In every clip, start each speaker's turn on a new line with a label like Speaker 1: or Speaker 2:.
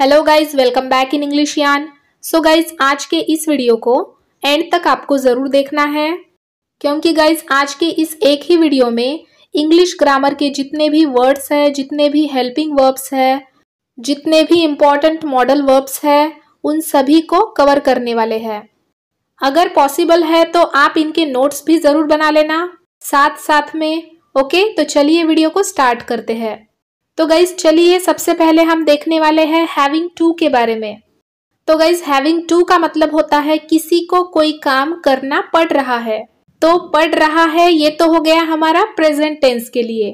Speaker 1: Hello guys welcome back in English यान so guys आज के इस वीडियो को एंड तक आपको ज़रूर देखना है क्योंकि गाइज आज के इस एक ही वीडियो में इंग्लिश ग्रामर के जितने भी वर्ड्स हैं जितने भी हेल्पिंग वर्ब्स हैं जितने भी इम्पॉर्टेंट मॉडल वर्ब्स हैं उन सभी को कवर करने वाले हैं अगर पॉसिबल है तो आप इनके नोट्स भी ज़रूर बना लेना साथ साथ में ओके तो चलिए वीडियो को स्टार्ट करते हैं तो गाइज चलिए सबसे पहले हम देखने वाले हैं हैविंग टू के बारे में तो गाइज हैविंग टू का मतलब होता है किसी को कोई काम करना पड़ रहा है तो पड़ रहा है ये तो हो गया हमारा प्रेजेंट टेंस के लिए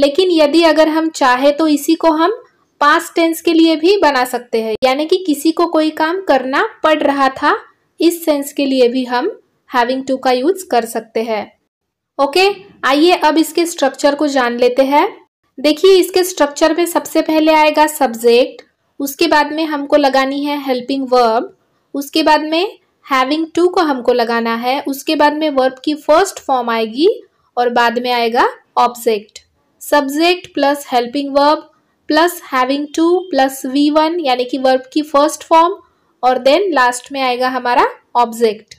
Speaker 1: लेकिन यदि अगर हम चाहे तो इसी को हम पास्ट टेंस के लिए भी बना सकते हैं यानी कि किसी को कोई काम करना पड़ रहा था इस सेंस के लिए भी हम हैविंग टू का यूज कर सकते हैं ओके आइए अब इसके स्ट्रक्चर को जान लेते हैं देखिए इसके स्ट्रक्चर में सबसे पहले आएगा सब्जेक्ट उसके बाद में हमको लगानी है हेल्पिंग वर्ब उसके बाद में हैविंग टू को हमको लगाना है उसके बाद में वर्ब की फर्स्ट फॉर्म आएगी और बाद में आएगा object subject plus helping verb plus having to plus V one यानी कि वर्ब की फर्स्ट फॉर्म और देन लास्ट में आएगा हमारा ऑब्जेक्ट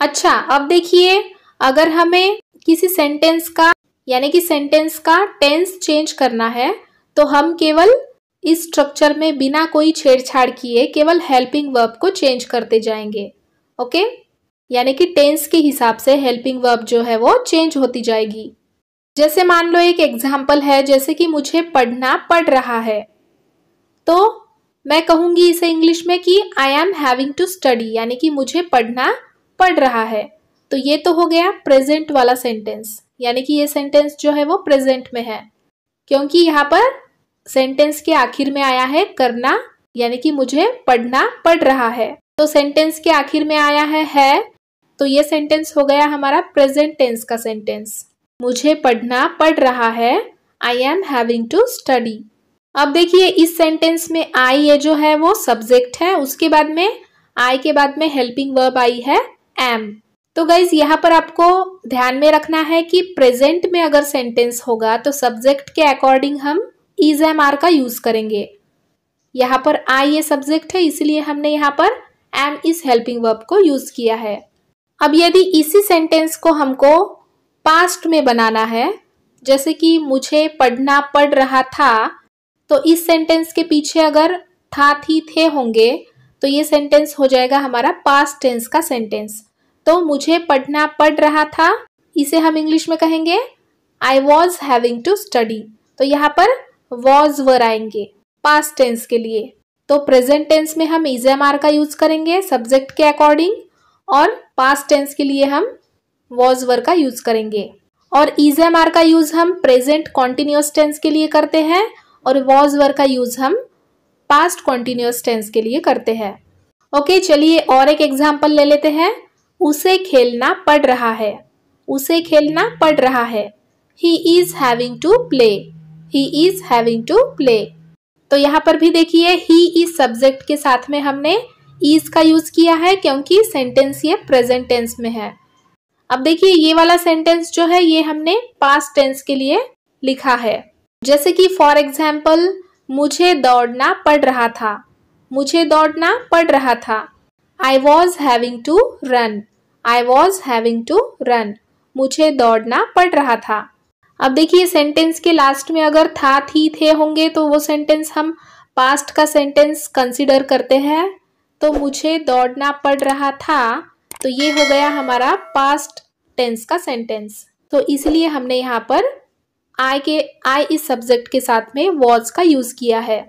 Speaker 1: अच्छा अब देखिए अगर हमें किसी सेंटेंस का यानी कि सेंटेंस का टेंस चेंज करना है तो हम केवल इस स्ट्रक्चर में बिना कोई छेड़छाड़ किए केवल हेल्पिंग वर्ब को चेंज करते जाएंगे ओके यानी कि टेंस के हिसाब से हेल्पिंग वर्ब जो है वो चेंज होती जाएगी जैसे मान लो एक एग्जाम्पल है जैसे कि मुझे पढ़ना पड़ रहा है तो मैं कहूंगी इसे इंग्लिश में कि I am having to study यानी कि मुझे पढ़ना पड़ रहा है तो ये तो हो गया प्रेजेंट वाला सेंटेंस यानी कि ये सेंटेंस जो है वो प्रेजेंट में है क्योंकि यहाँ पर सेंटेंस के आखिर में आया है करना यानी कि मुझे पढ़ना पड़ रहा है तो सेंटेंस के आखिर में आया है है तो ये सेंटेंस हो गया हमारा प्रेजेंट टेंस का सेंटेंस मुझे पढ़ना पड़ रहा है I am having to study अब देखिए इस सेंटेंस में आई ये जो है वो सब्जेक्ट है उसके बाद में आई के बाद में हेल्पिंग वर्ब आई है एम तो गाइज यहाँ पर आपको ध्यान में रखना है कि प्रेजेंट में अगर सेंटेंस होगा तो सब्जेक्ट के अकॉर्डिंग हम इज एम आर का यूज करेंगे यहाँ पर आई ये सब्जेक्ट है इसलिए हमने यहाँ पर एम इज हेल्पिंग वर्ब को यूज किया है अब यदि इसी सेंटेंस को हमको पास्ट में बनाना है जैसे कि मुझे पढ़ना पड़ रहा था तो इस सेंटेंस के पीछे अगर था थी थे होंगे तो ये सेंटेंस हो जाएगा हमारा पास्ट टेंस का सेंटेंस तो मुझे पढ़ना पड़ रहा था इसे हम इंग्लिश में कहेंगे I was having to study तो यहाँ पर वॉज वर आएंगे पास्ट टेंस के लिए तो प्रेजेंट टेंस में हम इज एम आर का यूज करेंगे सब्जेक्ट के अकॉर्डिंग और पास्ट टेंस के लिए हम वॉज वर का यूज करेंगे और इज एम आर का यूज हम प्रेजेंट कॉन्टिन्यूस टेंस के लिए करते हैं और वॉज वर का यूज हम पास्ट कॉन्टिन्यूस टेंस के लिए करते हैं ओके चलिए और एक एग्जाम्पल ले लेते हैं उसे खेलना पड़ रहा है उसे खेलना पड़ रहा है he is having to play he is having to play तो यहाँ पर भी देखिए ही इज सब्जेक्ट के साथ में हमने इज का यूज किया है क्योंकि सेंटेंस ये प्रेजेंट टेंस में है अब देखिए ये वाला सेंटेंस जो है ये हमने पास्ट टेंस के लिए लिखा है जैसे कि फॉर एग्जाम्पल मुझे दौड़ना पड़ रहा था मुझे दौड़ना पड़ रहा था I was having to run I was having to run मुझे दौड़ना पड़ रहा था अब देखिए सेंटेंस के लास्ट में अगर था थी थे होंगे तो वो सेंटेंस हम पास्ट का सेंटेंस कंसिडर करते हैं तो मुझे दौड़ना पड़ रहा था तो ये हो गया हमारा पास्ट टेंस का सेंटेंस तो इसलिए हमने यहाँ पर आई के आई इस सब्जेक्ट के साथ में वॉज का यूज़ किया है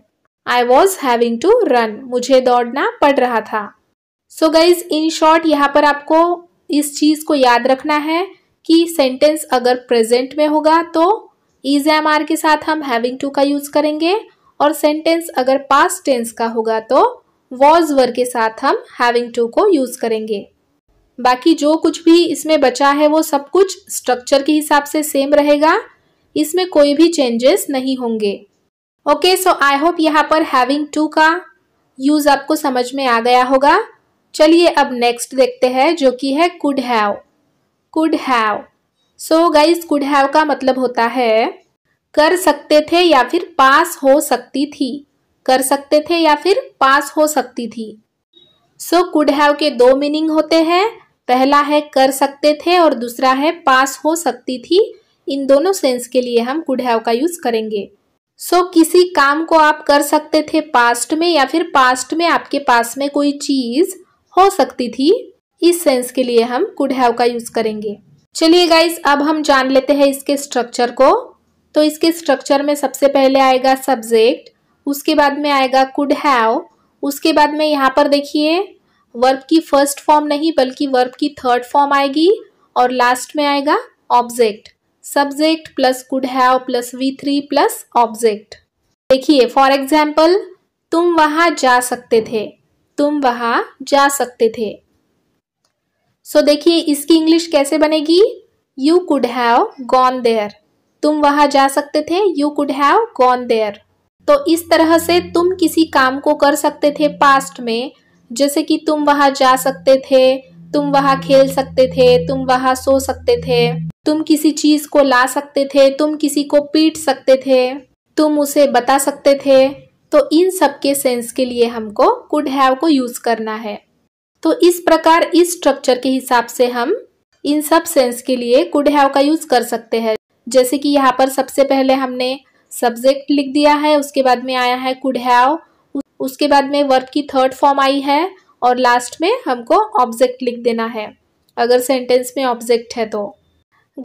Speaker 1: I was having to run मुझे दौड़ना पड़ रहा था सो गाइज इन शॉर्ट यहाँ पर आपको इस चीज़ को याद रखना है कि सेंटेंस अगर प्रेजेंट में होगा तो इज एम आर के साथ हम हैविंग टू का यूज़ करेंगे और सेंटेंस अगर पास्ट टेंस का होगा तो वॉज वर के साथ हम हैविंग टू को यूज़ करेंगे बाकी जो कुछ भी इसमें बचा है वो सब कुछ स्ट्रक्चर के हिसाब से सेम रहेगा इसमें कोई भी चेंजेस नहीं होंगे ओके सो आई होप यहाँ पर हैविंग टू का यूज़ आपको समझ में आ गया होगा चलिए अब नेक्स्ट देखते हैं जो कि है could have could have so guys could have का मतलब होता है कर सकते थे या फिर पास हो सकती थी कर सकते थे या फिर पास हो सकती थी सो कुड हैव के दो मीनिंग होते हैं पहला है कर सकते थे और दूसरा है पास हो सकती थी इन दोनों सेंस के लिए हम कुड हैव का यूज करेंगे सो so, किसी काम को आप कर सकते थे पास्ट में या फिर पास्ट में आपके पास में कोई चीज हो सकती थी इस सेंस के लिए हम कुड हैव का यूज करेंगे चलिए गाइस अब हम जान लेते हैं इसके स्ट्रक्चर को तो इसके स्ट्रक्चर में सबसे पहले आएगा सब्जेक्ट उसके बाद में आएगा कुड हैव उसके बाद में यहाँ पर देखिए वर्ब की फर्स्ट फॉर्म नहीं बल्कि वर्ब की थर्ड फॉर्म आएगी और लास्ट में आएगा object subject plus could have plus V three plus object देखिए फॉर एग्जाम्पल तुम वहाँ जा सकते थे तुम वहां जा सकते थे सो so, देखिए इसकी इंग्लिश कैसे बनेगी you could have gone there तुम वहां जा सकते थे you could have gone there तो इस तरह से तुम किसी काम को कर सकते थे पास्ट में जैसे कि तुम वहां जा सकते थे तुम वहां खेल सकते थे तुम वहां सो सकते थे तुम किसी चीज को ला सकते थे तुम किसी को पीट सकते थे तुम उसे बता सकते थे तो इन सब के सेंस के लिए हमको कुड हैव को यूज़ करना है तो इस प्रकार इस स्ट्रक्चर के हिसाब से हम इन सब सेंस के लिए कुड हैव का यूज़ कर सकते हैं जैसे कि यहाँ पर सबसे पहले हमने सब्जेक्ट लिख दिया है उसके बाद में आया है कुड हैव उसके बाद में वर्ब की थर्ड फॉर्म आई है और लास्ट में हमको ऑब्जेक्ट लिख देना है अगर सेंटेंस में ऑब्जेक्ट है तो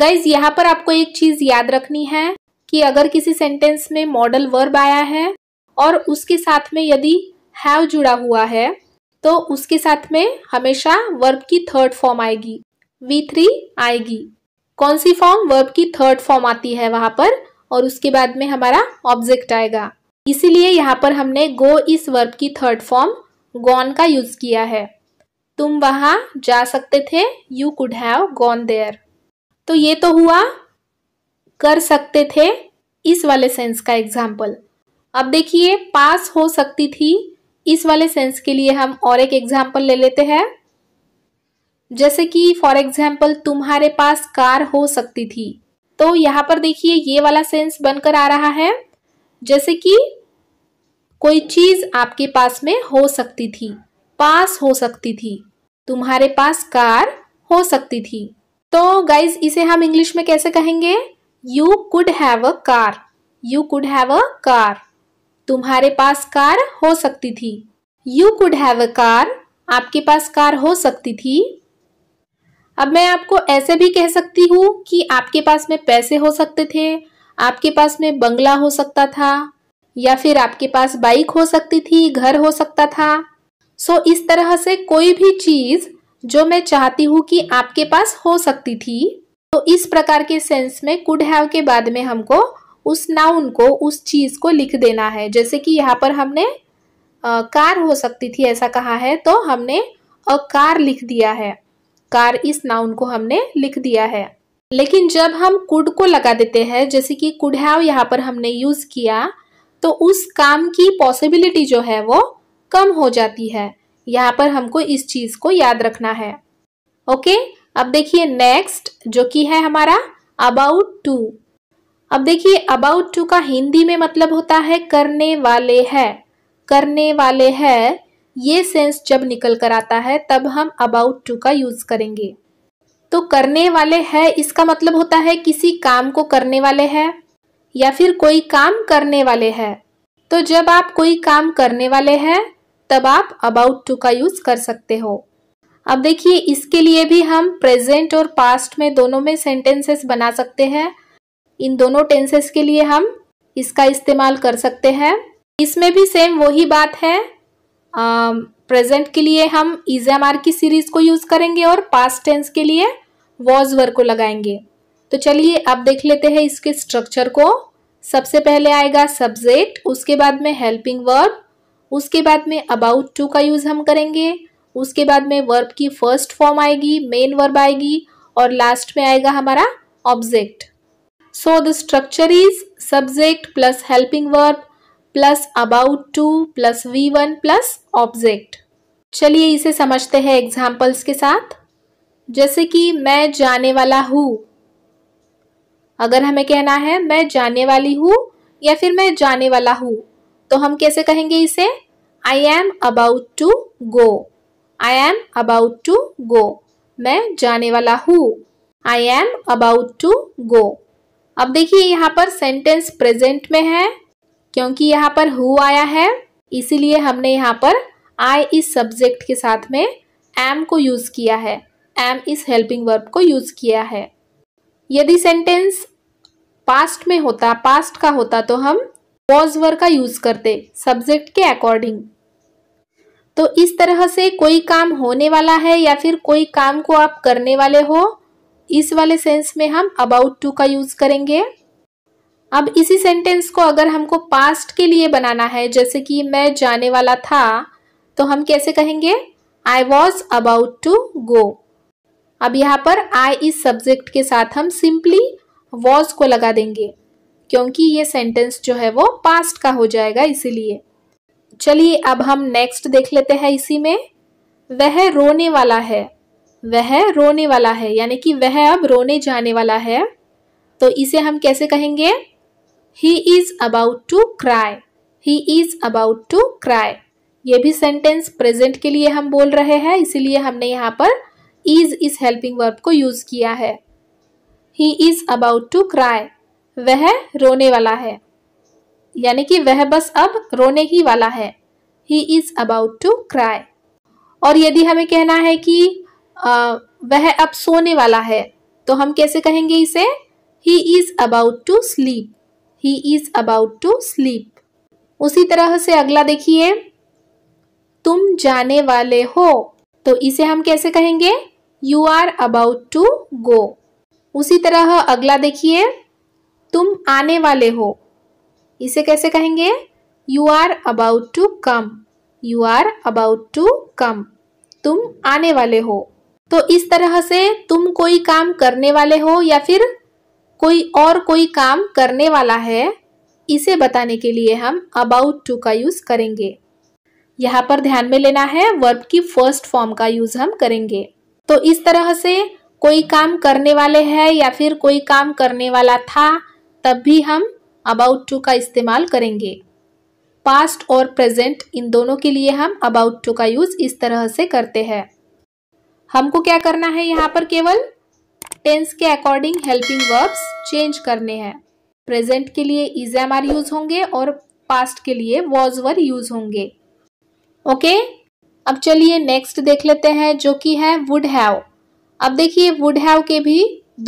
Speaker 1: गाइज यहाँ पर आपको एक चीज़ याद रखनी है कि अगर किसी सेंटेंस में मॉडल वर्ब आया है और उसके साथ में यदि हैव जुड़ा हुआ है तो उसके साथ में हमेशा वर्ब की थर्ड फॉर्म आएगी वी थ्री आएगी कौन सी फॉर्म वर्ब की थर्ड फॉर्म आती है वहां पर और उसके बाद में हमारा ऑब्जेक्ट आएगा इसीलिए यहाँ पर हमने गो इस वर्ब की थर्ड फॉर्म गॉन का यूज किया है तुम वहां जा सकते थे you could have gone there तो ये तो हुआ कर सकते थे इस वाले सेंस का एग्जाम्पल अब देखिए पास हो सकती थी इस वाले सेंस के लिए हम और एक एग्जाम्पल ले लेते हैं जैसे कि फॉर एग्जाम्पल तुम्हारे पास कार हो सकती थी तो यहाँ पर देखिए ये वाला सेंस बनकर आ रहा है जैसे कि कोई चीज़ आपके पास में हो सकती थी पास हो सकती थी तुम्हारे पास कार हो सकती थी तो गाइज इसे हम इंग्लिश में कैसे कहेंगे you could have a car you could have a car तुम्हारे पास कार हो सकती थी you could have a car आपके पास कार हो सकती थी अब मैं आपको ऐसे भी कह सकती हूँ कि आपके पास में पैसे हो सकते थे आपके पास में बंगला हो सकता था या फिर आपके पास बाइक हो सकती थी घर हो सकता था सो इस तरह से कोई भी चीज़ जो मैं चाहती हूँ कि आपके पास हो सकती थी तो इस प्रकार के सेंस में कुड हैव के बाद में हमको उस नाउन को उस चीज़ को लिख देना है जैसे कि यहाँ पर हमने आ, कार हो सकती थी ऐसा कहा है तो हमने अ कार लिख दिया है कार इस नाउन को हमने लिख दिया है लेकिन जब हम कुड को लगा देते हैं जैसे कि कुड हैव यहाँ पर हमने यूज़ किया तो उस काम की पॉसिबिलिटी जो है वो कम हो जाती है यहाँ पर हमको इस चीज़ को याद रखना है ओके अब देखिए नेक्स्ट जो कि है हमारा अबाउट टू अब देखिए अबाउट टू का हिंदी में मतलब होता है करने वाले है करने वाले है ये सेंस जब निकल कर आता है तब हम अबाउट टू का यूज करेंगे तो करने वाले है इसका मतलब होता है किसी काम को करने वाले है या फिर कोई काम करने वाले है तो जब आप कोई काम करने वाले हैं तब आप अबाउट टू का यूज कर सकते हो अब देखिए इसके लिए भी हम प्रेजेंट और पास्ट में दोनों में सेंटेंसेस बना सकते हैं इन दोनों टेंसेस के लिए हम इसका इस्तेमाल कर सकते हैं इसमें भी सेम वही बात है प्रेजेंट के लिए हम इज एम आर की सीरीज को यूज करेंगे और पास्ट टेंस के लिए वॉज वर को लगाएंगे तो चलिए अब देख लेते हैं इसके स्ट्रक्चर को सबसे पहले आएगा सब्जेक्ट उसके बाद में हेल्पिंग वर्ब उसके बाद में अबाउट टू का यूज़ हम करेंगे उसके बाद में वर्ब की फर्स्ट फॉर्म आएगी मेन वर्ब आएगी और लास्ट में आएगा हमारा object So the structure is subject plus helping verb plus about to plus v1 plus object. चलिए इसे समझते हैं एग्जाम्पल्स के साथ जैसे कि मैं जाने वाला हूँ अगर हमें कहना है मैं जाने वाली हूँ या फिर मैं जाने वाला हूँ तो हम कैसे कहेंगे इसे I am about to go I am about to go मैं जाने वाला हूँ I am about to go अब देखिए यहाँ पर सेंटेंस प्रेजेंट में है क्योंकि यहाँ पर हु आया है इसीलिए हमने यहाँ पर आई इस सब्जेक्ट के साथ में एम को यूज़ किया है एम इस हेल्पिंग वर्ब को यूज़ किया है यदि सेंटेंस पास्ट में होता पास्ट का होता तो हम वॉज वर्ग का यूज़ करते सब्जेक्ट के अकॉर्डिंग तो इस तरह से कोई काम होने वाला है या फिर कोई काम को आप करने वाले हो इस वाले सेंस में हम अबाउट टू का यूज करेंगे अब इसी सेंटेंस को अगर हमको पास्ट के लिए बनाना है जैसे कि मैं जाने वाला था तो हम कैसे कहेंगे I was about to go अब यहाँ पर आई इस सब्जेक्ट के साथ हम सिंपली वॉज को लगा देंगे क्योंकि ये सेंटेंस जो है वो पास्ट का हो जाएगा इसीलिए चलिए अब हम नेक्स्ट देख लेते हैं इसी में वह रोने वाला है वह रोने वाला है यानी कि वह अब रोने जाने वाला है तो इसे हम कैसे कहेंगे he is about to cry he is about to cry ये भी सेंटेंस प्रेजेंट के लिए हम बोल रहे हैं इसीलिए हमने यहाँ पर इज़ इस हेल्पिंग वर्ब को यूज़ किया है he is about to cry वह रोने वाला है यानी कि वह बस अब रोने ही वाला है he is about to cry और यदि हमें कहना है कि वह अब सोने वाला है तो हम कैसे कहेंगे इसे he is about to sleep he is about to sleep उसी तरह से अगला देखिए तुम जाने वाले हो तो इसे हम कैसे कहेंगे you are about to go उसी तरह अगला देखिए तुम आने वाले हो इसे कैसे कहेंगे you are about to come you are about to come तुम आने वाले हो तो इस तरह से तुम कोई काम करने वाले हो या फिर कोई और कोई काम करने वाला है इसे बताने के लिए हम अबाउट टू का यूज़ करेंगे यहाँ पर ध्यान में लेना है वर्ब की फर्स्ट फॉर्म का यूज़ हम करेंगे तो इस तरह से कोई काम करने वाले है या फिर कोई काम करने वाला था तब भी हम अबाउट टू का इस्तेमाल करेंगे पास्ट और प्रेजेंट इन दोनों के लिए हम अबाउट टू का यूज़ इस तरह से करते हैं हमको क्या करना है यहाँ पर केवल टेंस के अकॉर्डिंग हेल्पिंग वर्ब्स चेंज करने हैं प्रेजेंट के लिए इज एम आर यूज होंगे और पास्ट के लिए वॉज वर यूज होंगे ओके okay? अब चलिए नेक्स्ट देख लेते हैं जो कि है वुड हैव अब देखिए वुड हैव के भी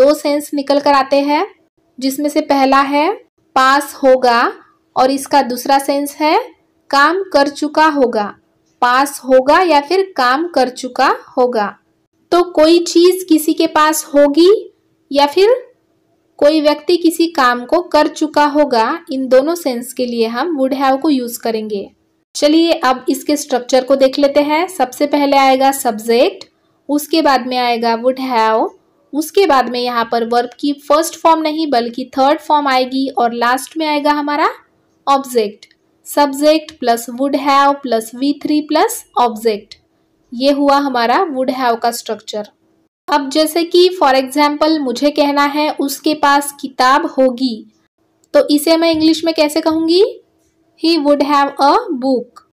Speaker 1: दो सेंस निकल कर आते हैं जिसमें से पहला है पास होगा और इसका दूसरा सेंस है काम कर चुका होगा पास होगा या फिर काम कर चुका होगा तो कोई चीज़ किसी के पास होगी या फिर कोई व्यक्ति किसी काम को कर चुका होगा इन दोनों सेंस के लिए हम वुड हैव को यूज़ करेंगे चलिए अब इसके स्ट्रक्चर को देख लेते हैं सबसे पहले आएगा सब्जेक्ट उसके बाद में आएगा वुड हैव उसके बाद में यहाँ पर वर्ब की फर्स्ट फॉर्म नहीं बल्कि थर्ड फॉर्म आएगी और लास्ट में आएगा हमारा object subject plus would have plus V three plus object ये हुआ हमारा वुड हैव का स्ट्रक्चर अब जैसे कि फॉर एग्जाम्पल मुझे कहना है उसके पास किताब होगी तो इसे मैं इंग्लिश में कैसे कहूंगी he would have a book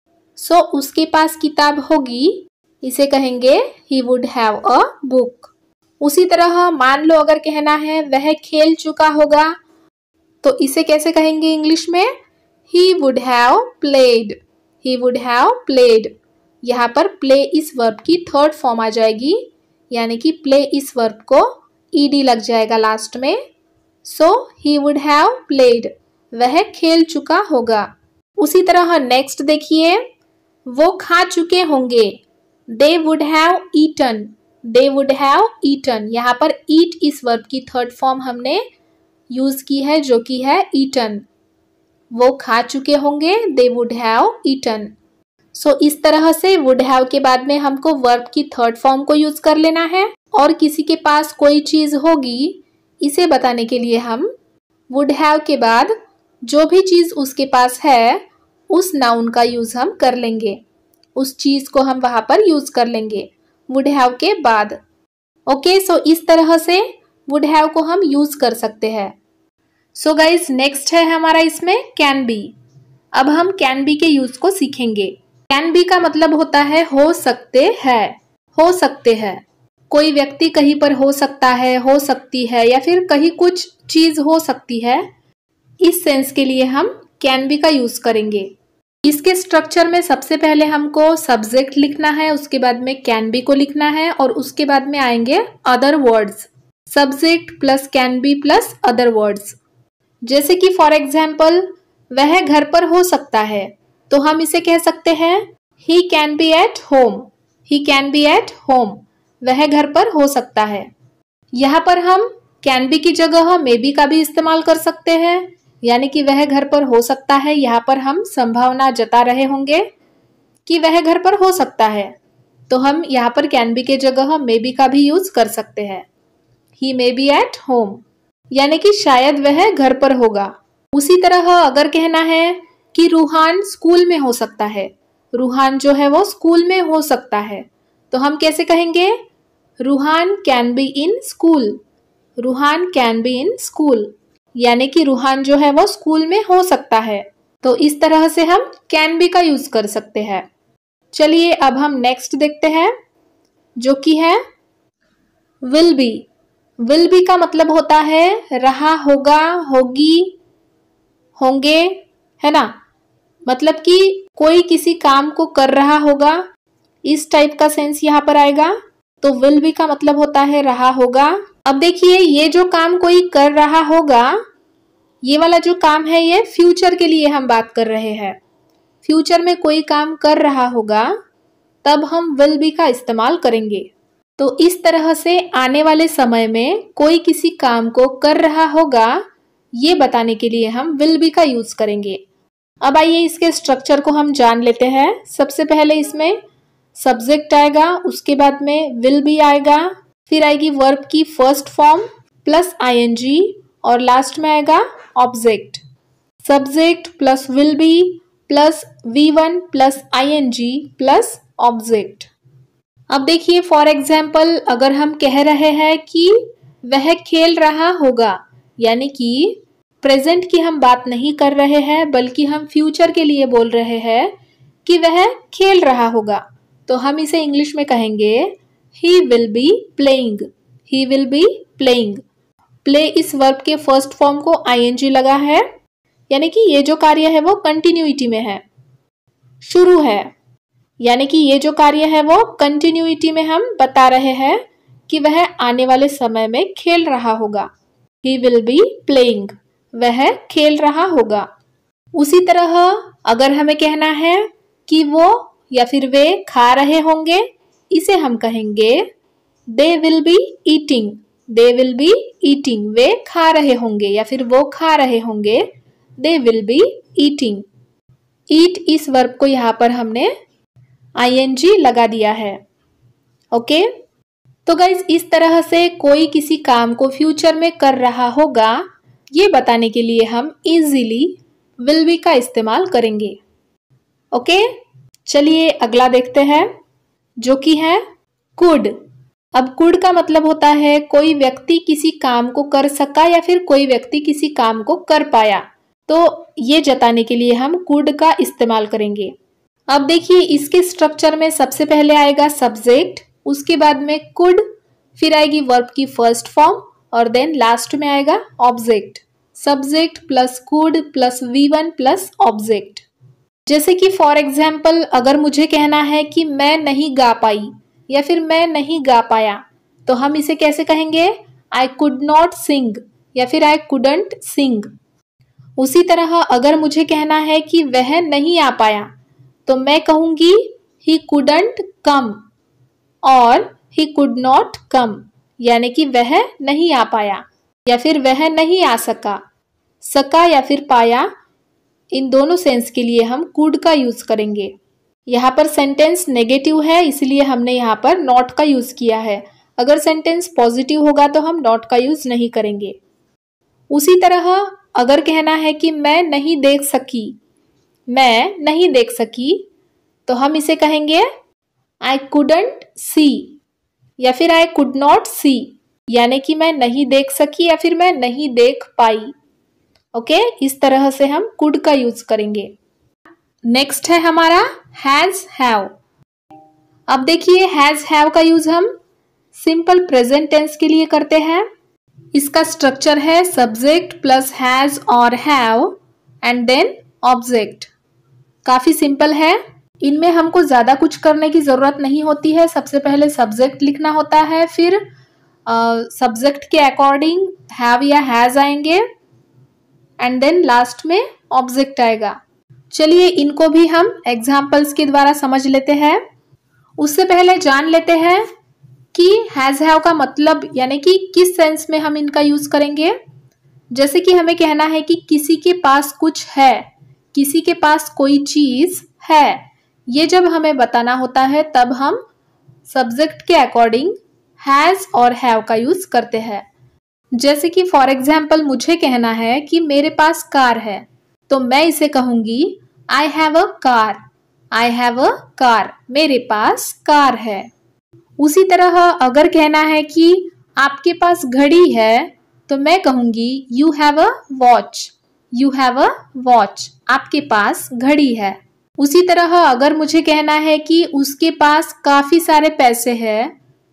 Speaker 1: so उसके पास किताब होगी इसे कहेंगे he would have a book उसी तरह मान लो अगर कहना है वह खेल चुका होगा तो इसे कैसे कहेंगे इंग्लिश में he would have played he would have played यहाँ पर प्ले इस वर्ब की थर्ड फॉर्म आ जाएगी यानी कि प्ले इस वर्ब को ई डी लग जाएगा लास्ट में so he would have played वह खेल चुका होगा उसी तरह नेक्स्ट देखिए वो खा चुके होंगे they would have eaten they would have eaten यहाँ पर ईट इस वर्ब की थर्ड फॉर्म हमने यूज़ की है जो कि है ईटन वो खा चुके होंगे they would have eaten so so, इस तरह से वुड हैव के बाद में हमको वर्ब की थर्ड फॉर्म को यूज कर लेना है और किसी के पास कोई चीज होगी इसे बताने के लिए हम वुड हैव के बाद जो भी चीज उसके पास है उस नाउन का यूज हम कर लेंगे उस चीज को हम वहां पर यूज कर लेंगे वुड हैव के बाद ओके सो इस तरह से वुड हैव को हम यूज कर सकते हैं सो गाइज नेक्स्ट है हमारा इसमें कैन बी अब हम कैन बी के यूज को सीखेंगे कैन बी का मतलब होता है हो सकते हैं हो सकते हैं कोई व्यक्ति कहीं पर हो सकता है हो सकती है या फिर कहीं कुछ चीज हो सकती है इस सेंस के लिए हम कैन बी का यूज करेंगे इसके स्ट्रक्चर में सबसे पहले हमको सब्जेक्ट लिखना है उसके बाद में कैन बी को लिखना है और उसके बाद में आएंगे other words subject plus can be plus other words जैसे कि फॉर एग्जाम्पल वह घर पर हो सकता है तो हम इसे कह सकते हैं he can be at home he can be at home वह घर पर हो सकता है यहाँ पर हम कैन बी की जगह मे बी का भी इस्तेमाल कर सकते हैं यानी कि वह घर पर हो सकता है यहाँ पर हम संभावना जता रहे होंगे कि वह घर पर हो सकता है तो हम यहाँ पर कैन बी के जगह मे बी का भी यूज कर सकते हैं he may be at home यानी कि शायद वह घर पर होगा उसी तरह अगर कहना है कि रूहान स्कूल में हो सकता है रूहान जो है वो स्कूल में हो सकता है तो हम कैसे कहेंगे Ruhan can be in school Ruhan can be in school यानी कि रूहान जो है वो स्कूल में हो सकता है तो इस तरह से हम कैन बी का यूज कर सकते हैं चलिए अब हम नेक्स्ट देखते हैं जो कि है विल बी विल बी का मतलब होता है रहा होगा होगी होंगे है ना मतलब कि कोई किसी काम को कर रहा होगा इस टाइप का सेंस यहाँ पर आएगा तो विल बी का मतलब होता है रहा होगा अब देखिए ये जो काम कोई कर रहा होगा ये वाला जो काम है ये फ्यूचर के लिए हम बात कर रहे हैं फ्यूचर में कोई काम कर रहा होगा तब हम विल बी का इस्तेमाल करेंगे तो इस तरह से आने वाले समय में कोई किसी काम को कर रहा होगा ये बताने के लिए हम विल बी का यूज़ करेंगे अब आइए इसके स्ट्रक्चर को हम जान लेते हैं सबसे पहले इसमें सब्जेक्ट आएगा उसके बाद में विल भी आएगा फिर आएगी वर्ब की फर्स्ट फॉर्म प्लस आईएनजी और लास्ट में आएगा object subject plus will be plus V one plus I N G plus object अब देखिए फॉर एग्जाम्पल अगर हम कह रहे हैं कि वह खेल रहा होगा यानी कि प्रेजेंट की हम बात नहीं कर रहे हैं बल्कि हम फ्यूचर के लिए बोल रहे हैं कि वह खेल रहा होगा तो हम इसे इंग्लिश में कहेंगे he will be playing he will be playing play इस वर्ब के फर्स्ट फॉर्म को जी लगा है यानी कि ये जो कार्य है वो कंटिन्यूटी में है शुरू है यानी कि ये जो कार्य है वो कंटिन्यूटी में हम बता रहे हैं कि वह आने वाले समय में खेल रहा होगा ही विल बी प्लेइंग वह खेल रहा होगा उसी तरह अगर हमें कहना है कि वो या फिर वे खा रहे होंगे इसे हम कहेंगे they will be eating they will be eating वे खा रहे होंगे या फिर वो खा रहे होंगे they will be eating eat इस वर्ब को यहाँ पर हमने आई लगा दिया है ओके okay? तो गाइज इस तरह से कोई किसी काम को फ्यूचर में कर रहा होगा ये बताने के लिए हम इजीली विल बी का इस्तेमाल करेंगे ओके चलिए अगला देखते हैं जो कि है कुड अब कुड का मतलब होता है कोई व्यक्ति किसी काम को कर सका या फिर कोई व्यक्ति किसी काम को कर पाया तो ये जताने के लिए हम कुड का इस्तेमाल करेंगे अब देखिए इसके स्ट्रक्चर में सबसे पहले आएगा सब्जेक्ट उसके बाद में कुड फिर आएगी वर्ब की फर्स्ट फॉर्म और देन लास्ट में आएगा object subject plus could plus V one plus object जैसे कि फॉर एग्जाम्पल अगर मुझे कहना है कि मैं नहीं गा पाई या फिर मैं नहीं गा पाया तो हम इसे कैसे कहेंगे आई कुड नॉट सिंग या फिर आई कुडंट सिंग उसी तरह अगर मुझे कहना है कि वह नहीं आ पाया तो मैं कहूंगी ही कुडंट कम और ही कुड नॉट कम यानी कि वह नहीं आ पाया या फिर वह नहीं आ सका सका या फिर पाया इन दोनों सेंस के लिए हम कूड का यूज़ करेंगे यहाँ पर सेंटेंस नेगेटिव है इसलिए हमने यहाँ पर नॉट का यूज़ किया है अगर सेंटेंस पॉजिटिव होगा तो हम नॉट का यूज़ नहीं करेंगे उसी तरह अगर कहना है कि मैं नहीं देख सकी मैं नहीं देख सकी तो हम इसे कहेंगे आई कुडंट सी या फिर आई कुड नॉट सी यानी कि मैं नहीं देख सकी या फिर मैं नहीं देख पाई ओके okay? इस तरह से हम कुड का यूज करेंगे नेक्स्ट है हमारा हैज हैव अब देखिए हैज हैव का यूज हम सिंपल प्रेजेंट टेंस के लिए करते हैं इसका स्ट्रक्चर है सब्जेक्ट प्लस हैज और हैव एंड देन ऑब्जेक्ट काफी सिंपल है इनमें हमको ज़्यादा कुछ करने की ज़रूरत नहीं होती है सबसे पहले सब्जेक्ट लिखना होता है फिर सब्जेक्ट uh, के अकॉर्डिंग हैव या हैज़ आएंगे एंड देन लास्ट में ऑब्जेक्ट आएगा चलिए इनको भी हम एग्जाम्पल्स के द्वारा समझ लेते हैं उससे पहले जान लेते हैं कि हैज़ हैव का मतलब यानी कि किस सेंस में हम इनका यूज़ करेंगे जैसे कि हमें कहना है कि किसी के पास कुछ है किसी के पास कोई चीज़ है ये जब हमें बताना होता है तब हम सब्जेक्ट के अकॉर्डिंग हैज़ और हैव का यूज़ करते हैं जैसे कि फॉर एग्जाम्पल मुझे कहना है कि मेरे पास कार है तो मैं इसे कहूंगी I have a car I have a car मेरे पास कार है उसी तरह अगर कहना है कि आपके पास घड़ी है तो मैं कहूंगी you have a watch you have a watch आपके पास घड़ी है उसी तरह अगर मुझे कहना है कि उसके पास काफ़ी सारे पैसे हैं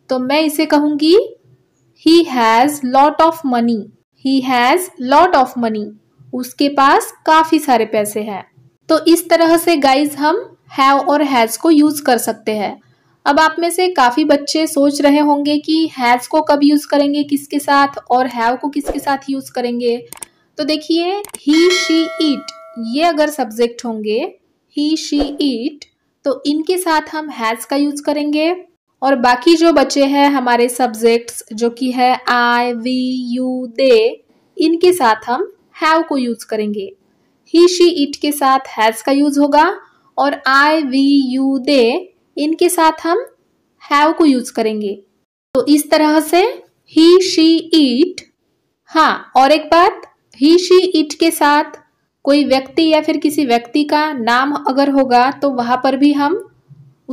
Speaker 1: तो मैं इसे कहूंगी he has lot of money he has lot of money उसके पास काफ़ी सारे पैसे हैं तो इस तरह से गाइज हम हैव और हैज़ को यूज़ कर सकते हैं अब आप में से काफ़ी बच्चे सोच रहे होंगे कि हैज़ को कब यूज़ करेंगे किसके साथ और हैव को किसके साथ यूज़ करेंगे तो देखिए ही शी इट ये अगर सब्जेक्ट होंगे ही शी ईट तो इनके साथ हम हैज़ का यूज़ करेंगे और बाकी जो बचे हैं हमारे सब्जेक्ट्स जो कि है आई वी यू दे इनके साथ हम हैव को यूज़ करेंगे ही शी इट के साथ हैज़ का यूज़ होगा और आई वी यू दे इनके साथ हम हैव को यूज़ करेंगे तो इस तरह से ही शी इट हाँ और एक बात ही शी इट के साथ कोई व्यक्ति या फिर किसी व्यक्ति का नाम अगर होगा तो वहां पर भी हम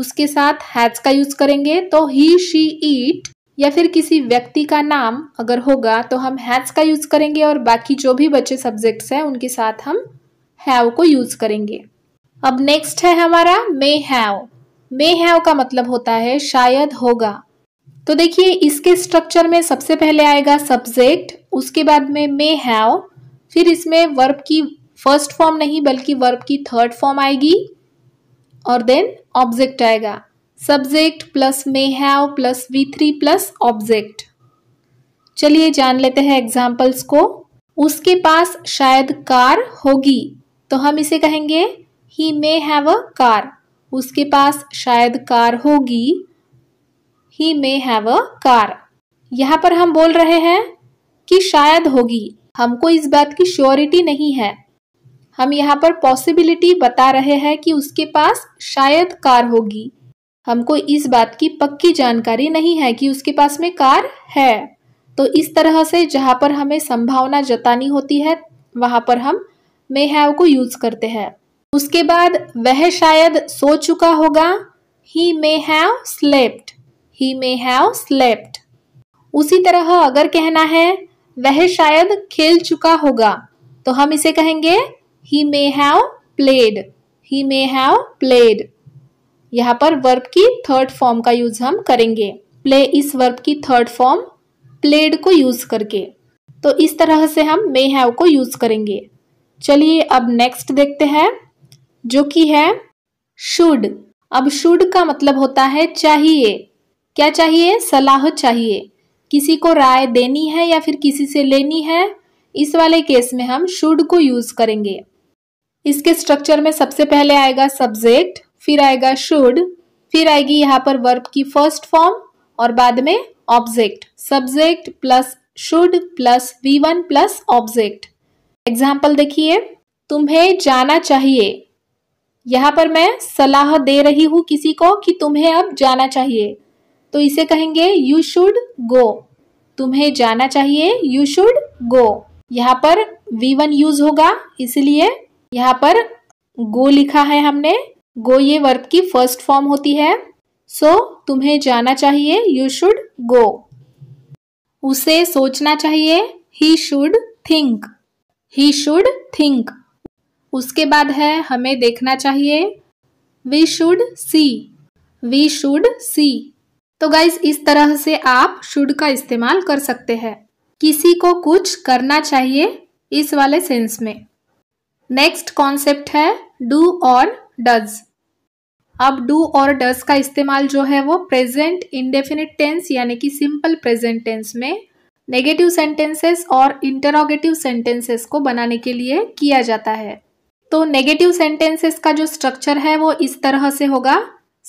Speaker 1: उसके साथ हैज का यूज करेंगे तो ही शी ईट या फिर किसी व्यक्ति का नाम अगर होगा तो हम हैज का यूज करेंगे और बाकी जो भी बचे सब्जेक्ट्स हैं उनके साथ हम हैव को यूज करेंगे अब नेक्स्ट है हमारा मे हैव मे हैव का मतलब होता है शायद होगा तो देखिए इसके स्ट्रक्चर में सबसे पहले आएगा सब्जेक्ट उसके बाद में मे हैव फिर इसमें वर्ब की फर्स्ट फॉर्म नहीं बल्कि वर्ब की थर्ड फॉर्म आएगी और देन ऑब्जेक्ट आएगा subject plus may have plus V three plus object चलिए जान लेते हैं एग्जाम्पल्स को उसके पास शायद कार होगी तो हम इसे कहेंगे he may have a car उसके पास शायद कार होगी ही मे हैव अ कार यहां पर हम बोल रहे हैं कि शायद होगी हमको इस बात की श्योरिटी नहीं है हम यहाँ पर पॉसिबिलिटी बता रहे हैं कि उसके पास शायद कार होगी हमको इस बात की पक्की जानकारी नहीं है कि उसके पास में कार है तो इस तरह से जहाँ पर हमें संभावना जतानी होती है वहाँ पर हम मे हैव को यूज़ करते हैं उसके बाद वह शायद सो चुका होगा he may have slept he may have slept उसी तरह अगर कहना है वह शायद खेल चुका होगा तो हम इसे कहेंगे he may have played he may have played यहाँ पर वर्ब की थर्ड फॉर्म का यूज हम करेंगे प्ले इस वर्ब की थर्ड फॉर्म प्लेड को यूज करके तो इस तरह से हम मे हैव को यूज करेंगे चलिए अब नेक्स्ट देखते हैं जो कि है शुड अब शुड का मतलब होता है चाहिए क्या चाहिए सलाह चाहिए किसी को राय देनी है या फिर किसी से लेनी है इस वाले केस में हम शुड को यूज करेंगे इसके स्ट्रक्चर में सबसे पहले आएगा सब्जेक्ट फिर आएगा शुड फिर आएगी यहाँ पर वर्ब की फर्स्ट फॉर्म और बाद में object subject plus should plus V one plus object example देखिए तुम्हें जाना चाहिए यहाँ पर मैं सलाह दे रही हूँ किसी को कि तुम्हें अब जाना चाहिए तो इसे कहेंगे यू शुड गो तुम्हें जाना चाहिए यू शुड गो यहाँ पर वी वन यूज होगा इसलिए यहाँ पर गो लिखा है हमने गो ये वर्ब की फर्स्ट फॉर्म होती है सो so, तुम्हें जाना चाहिए यू शुड गो उसे सोचना चाहिए he should think he should think उसके बाद है हमें देखना चाहिए we should see we should see तो गाइज इस तरह से आप शुड का इस्तेमाल कर सकते हैं किसी को कुछ करना चाहिए इस वाले सेंस में नेक्स्ट कॉन्सेप्ट है डू और डज अब डू और डज का इस्तेमाल जो है वो प्रेजेंट इंडेफिनिट टेंस यानी कि सिंपल प्रेजेंट टेंस में नेगेटिव सेंटेंसेस और इंटरोगेटिव सेंटेंसेस को बनाने के लिए किया जाता है तो नेगेटिव सेंटेंसेस का जो स्ट्रक्चर है वो इस तरह से होगा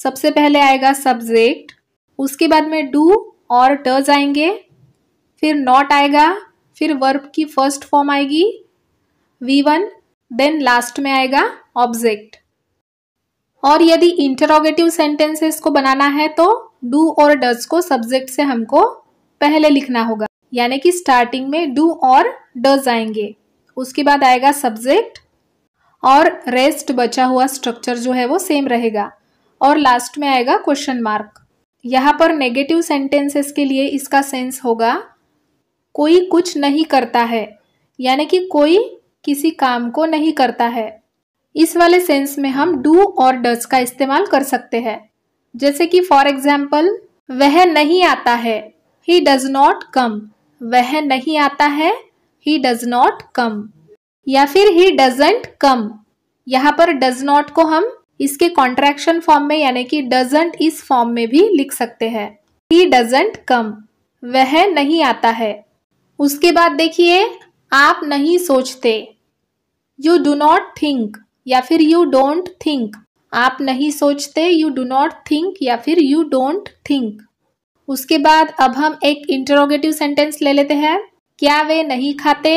Speaker 1: सबसे पहले आएगा सब्जेक्ट उसके बाद में डू और डज आएंगे फिर नॉट आएगा फिर वर्ब की फर्स्ट फॉर्म आएगी वी वन देन लास्ट में आएगा ऑब्जेक्ट और यदि इंटरोगेटिव सेंटेंसेस को बनाना है तो डू और डज को सब्जेक्ट से हमको पहले लिखना होगा यानी कि स्टार्टिंग में डू और डज आएंगे उसके बाद आएगा सब्जेक्ट और रेस्ट बचा हुआ स्ट्रक्चर जो है वो सेम रहेगा और लास्ट में आएगा क्वेश्चन मार्क यहाँ पर नेगेटिव सेंटेंसेस के लिए इसका सेंस होगा कोई कुछ नहीं करता है यानी कि कोई किसी काम को नहीं करता है इस वाले सेंस में हम डू और डज का इस्तेमाल कर सकते हैं जैसे कि फॉर एग्जाम्पल वह नहीं आता है ही डज नॉट कम वह नहीं आता है ही डज नॉट कम या फिर ही डजेंट कम यहाँ पर डज नॉट को हम इसके कॉन्ट्रेक्शन फॉर्म में यानी कि डजेंट इस फॉर्म में भी लिख सकते हैं ही डजेंट कम वह नहीं आता है उसके बाद देखिए आप नहीं सोचते यू डू नॉट थिंक या फिर यू डोंट थिंक आप नहीं सोचते यू डू नॉट थिंक या फिर यू डोंट थिंक उसके बाद अब हम एक इंटरोगेटिव सेंटेंस ले लेते हैं क्या वे नहीं खाते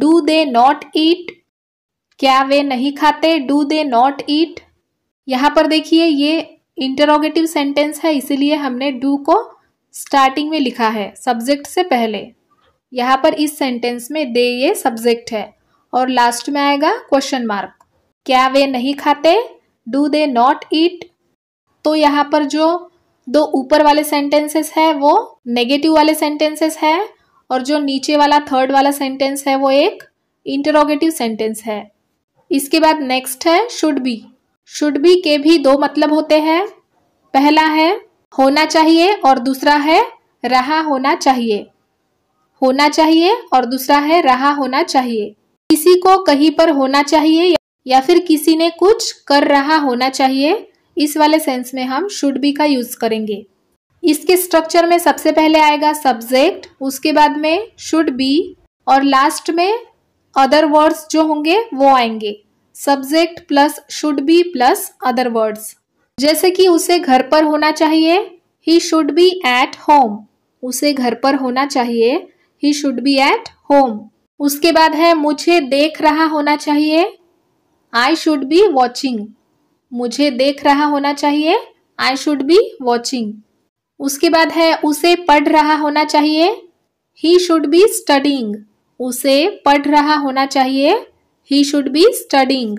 Speaker 1: डू दे नॉट ईट क्या वे नहीं खाते डू दे नॉट ईट यहाँ पर देखिए ये इंटरोगेटिव सेंटेंस है इसीलिए हमने डू को स्टार्टिंग में लिखा है सब्जेक्ट से पहले यहाँ पर इस सेंटेंस में दे ये सब्जेक्ट है और लास्ट में आएगा क्वेश्चन मार्क क्या वे नहीं खाते डू दे नॉट ईट तो यहाँ पर जो दो ऊपर वाले सेंटेंसेस है वो नेगेटिव वाले सेंटेंसेस है और जो नीचे वाला थर्ड वाला सेंटेंस है वो एक इंटरोगेटिव सेंटेंस है इसके बाद नेक्स्ट है शुड बी शुड बी के भी दो मतलब होते हैं पहला है होना चाहिए और दूसरा है रहा होना चाहिए होना चाहिए और दूसरा है रहा होना चाहिए किसी को कहीं पर होना चाहिए या फिर किसी ने कुछ कर रहा होना चाहिए इस वाले सेंस में हम शुड बी का यूज करेंगे इसके स्ट्रक्चर में सबसे पहले आएगा सब्जेक्ट उसके बाद में शुड बी और लास्ट में अदर वर्ड्स जो होंगे वो आएंगे subject plus should be plus other words जैसे कि उसे घर पर होना चाहिए he should be at home उसे घर पर होना चाहिए he should be at home उसके बाद है मुझे देख रहा होना चाहिए आई शुड बी वॉचिंग मुझे देख रहा होना चाहिए आई शुड बी वॉचिंग उसके बाद है उसे पढ़ रहा होना चाहिए ही शुड बी स्टडिंग उसे पढ़ रहा होना चाहिए ही शुड बी स्टडिंग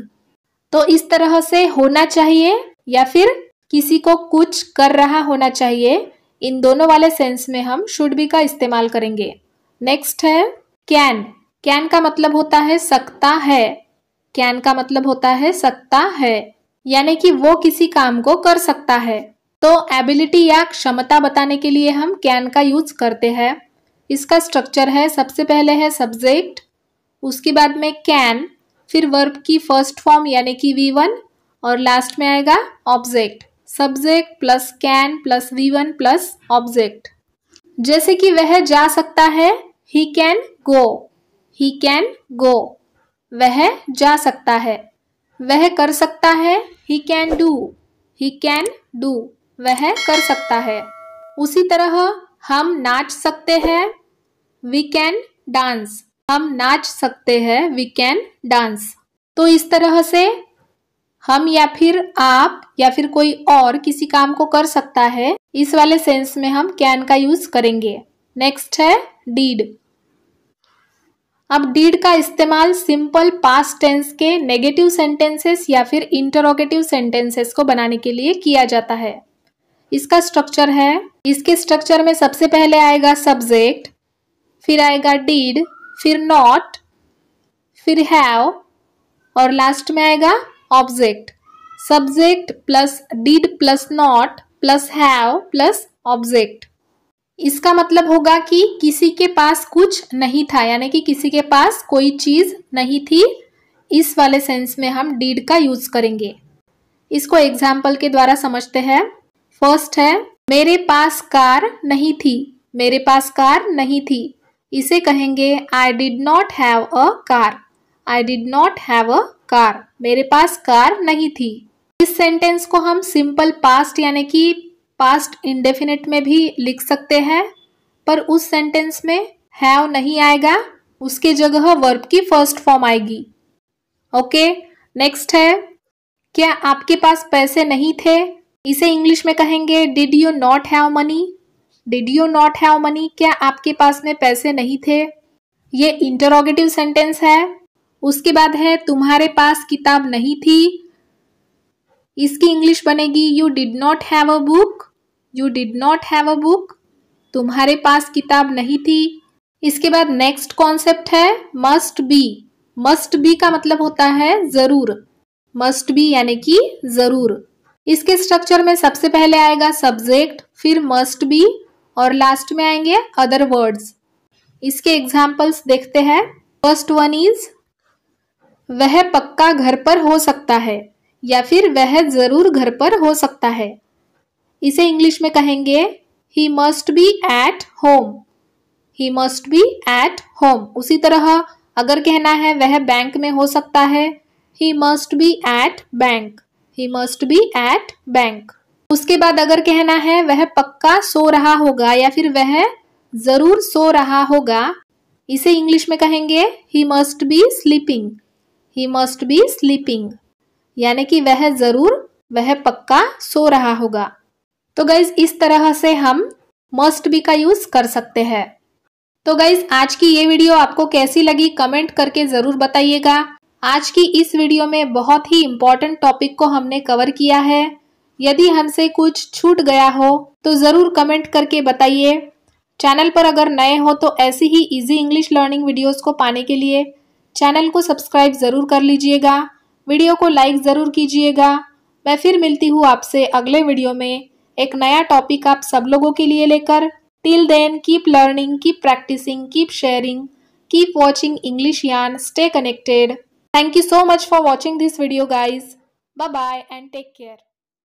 Speaker 1: तो इस तरह से होना चाहिए या फिर किसी को कुछ कर रहा होना चाहिए इन दोनों वाले सेंस में हम शुड बी का इस्तेमाल करेंगे नेक्स्ट है कैन कैन का मतलब होता है सकता है कैन का मतलब होता है सकता है यानी कि वो किसी काम को कर सकता है तो एबिलिटी या क्षमता बताने के लिए हम कैन का यूज करते हैं इसका स्ट्रक्चर है सबसे पहले है सब्जेक्ट उसके बाद में कैन फिर वर्ब की फर्स्ट फॉर्म यानी कि वी वन और लास्ट में आएगा object subject plus can plus V one plus object जैसे कि वह जा सकता है he can go he can go वह जा सकता है वह कर सकता है he can do he can do वह कर सकता है उसी तरह हम नाच सकते हैं वी कैन डांस हम नाच सकते हैं वी कैन डांस तो इस तरह से हम या फिर आप या फिर कोई और किसी काम को कर सकता है इस वाले सेंस में हम कैन का यूज करेंगे नेक्स्ट है डीड अब डीड का इस्तेमाल सिंपल पास्ट टेंस के नेगेटिव सेंटेंसेस या फिर इंटरोगेटिव सेंटेंसेस को बनाने के लिए किया जाता है इसका स्ट्रक्चर है इसके स्ट्रक्चर में सबसे पहले आएगा सब्जेक्ट फिर आएगा डीड फिर नॉट फिर हैव और लास्ट में आएगा object subject plus did plus not plus have plus object इसका मतलब होगा कि किसी के पास कुछ नहीं था यानी कि किसी के पास कोई चीज़ नहीं थी इस वाले सेंस में हम डीड का यूज करेंगे इसको एग्जाम्पल के द्वारा समझते हैं फर्स्ट है मेरे पास कार नहीं थी मेरे पास कार नहीं थी इसे कहेंगे I did not have a car I did not have a car मेरे पास कार नहीं थी इस सेंटेंस को हम सिंपल पास्ट यानी कि पास्ट इंडेफिनेट में भी लिख सकते हैं पर उस सेंटेंस में हैव नहीं आएगा उसके जगह वर्ब की फर्स्ट फॉर्म आएगी ओके नेक्स्ट है क्या आपके पास पैसे नहीं थे इसे इंग्लिश में कहेंगे did you not have money did you not have money क्या आपके पास में पैसे नहीं थे ये इंटरोगेटिव सेंटेंस है उसके बाद है तुम्हारे पास किताब नहीं थी इसकी इंग्लिश बनेगी you did not have a book you did not have a book तुम्हारे पास किताब नहीं थी इसके बाद नेक्स्ट कॉन्सेप्ट है मस्ट बी मस्ट बी का मतलब होता है जरूर मस्ट बी यानी कि जरूर इसके स्ट्रक्चर में सबसे पहले आएगा सब्जेक्ट फिर मस्ट बी और लास्ट में आएंगे अदर वर्ड्स इसके एग्जाम्पल्स देखते हैं फर्स्ट वन इज वह पक्का घर पर हो सकता है या फिर वह जरूर घर पर हो सकता है इसे इंग्लिश में कहेंगे he must be at home he must be at home उसी तरह अगर कहना है वह बैंक में हो सकता है he must be at bank he must be at bank उसके बाद अगर कहना है वह पक्का सो रहा होगा या फिर वह जरूर सो रहा होगा इसे इंग्लिश में कहेंगे he must be sleeping he must be sleeping यानी कि वह जरूर वह पक्का सो रहा होगा तो गाइज इस तरह से हम मस्ट बी का यूज कर सकते हैं तो गाइज आज की ये वीडियो आपको कैसी लगी कमेंट करके जरूर बताइएगा आज की इस वीडियो में बहुत ही इम्पोर्टेंट टॉपिक को हमने कवर किया है यदि हमसे कुछ छूट गया हो तो ज़रूर कमेंट करके बताइए चैनल पर अगर नए हो तो ऐसी ही इजी इंग्लिश लर्निंग वीडियोस को पाने के लिए चैनल को सब्सक्राइब ज़रूर कर लीजिएगा वीडियो को लाइक ज़रूर कीजिएगा मैं फिर मिलती हूँ आपसे अगले वीडियो में एक नया टॉपिक आप सब लोगों के लिए लेकर till then keep learning keep practicing keep sharing keep watching English यान stay connected thank you so much for watching this video guys bye bye and take care